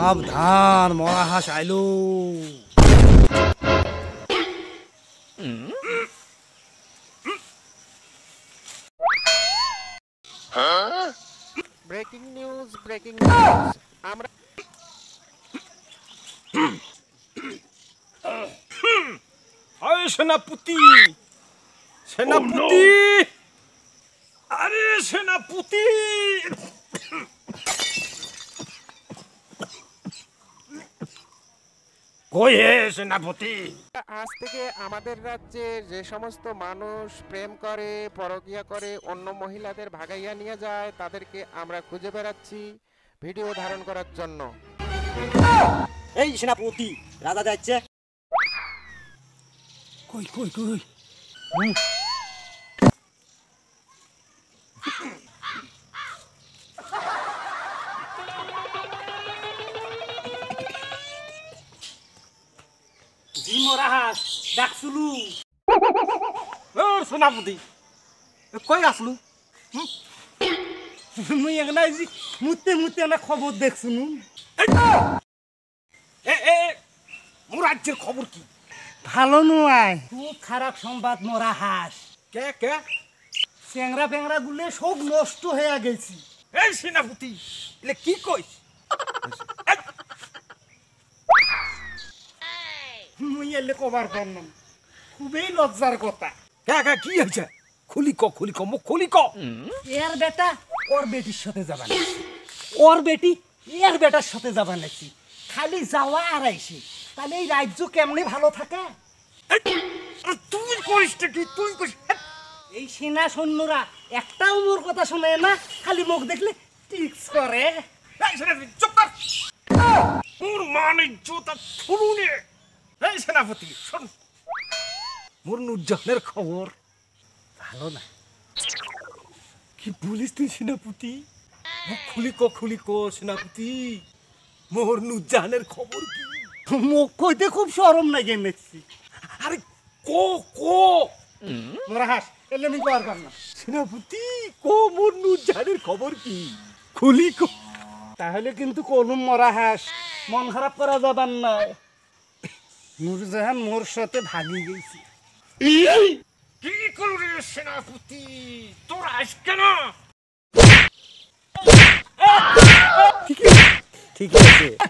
সাবধান মরা হাঁস আইলো ব্রেকিং নিউজ ব্রেকিং নিউজ আমরা আরে সেনাপতি সেনাপতি আরে সেনাপতি কই হে সেনাপতি আজ থেকে আমাদের রাজ্যে যে সমস্ত মানুষ প্রেম করে পরকিয়া করে অন্য মহিলাদের ভাগাইয়া নিয়ে যায় তাদেরকে আমরা খুঁজে বেড়াচ্ছি ভিডিও ধারণ করার জন্য এই সেনাপতি রাজা যাচ্ছে কই কই কই ডিমরা কই মুতে খবর এ এ মোর রাজ্যের খবর কি ভালো নয় খুব খারাপ সংবাদ মোরা হাস কে কে চেংরা ফেংরা গুলে সব নষ্ট হয়ে গেছি এই সেনাপতি কি কইস এলে কবার পারলাম খুবই লজ্জার কথা কাকা কি হয়েছে খুলি ক খুলি ক খুলি ক এর বেটা ওর বেটির সাথে যাবা ওর বেটি এর বেটার সাথে যাবা নাকি খালি যাওয়া আর আইসি তাহলে এই রাজ্য কেমনে ভালো থাকে তুই করিস কি তুই করিস এই সেনা সৈন্যরা একটাও মোর কথা শোনে না খালি মুখ দেখলে টিক্স করে চুপ কর মানে জুতা এই সেনাপতি শোন মোর নুরজাহানের খবর ভালো না কি বলিস তুই সেনাপতি খুলি ক খুলি ক সেনাপতি মোর নুরজাহানের খবর কি মুখ কইতে খুব সরম লাগে মেসি আরে কো কো মোরা হাস এলে নি কোয়ার কর না সেনাপতি কো মোর নুরজাহানের খবর কি খুলি ক তাহলে কিন্তু কোন মরা হাস মন খারাপ করা যাবার না নুরজাহান মোর সাথে ভাগি গেছি কি করলি সেনাপতি তোর আজকে না ঠিক আছে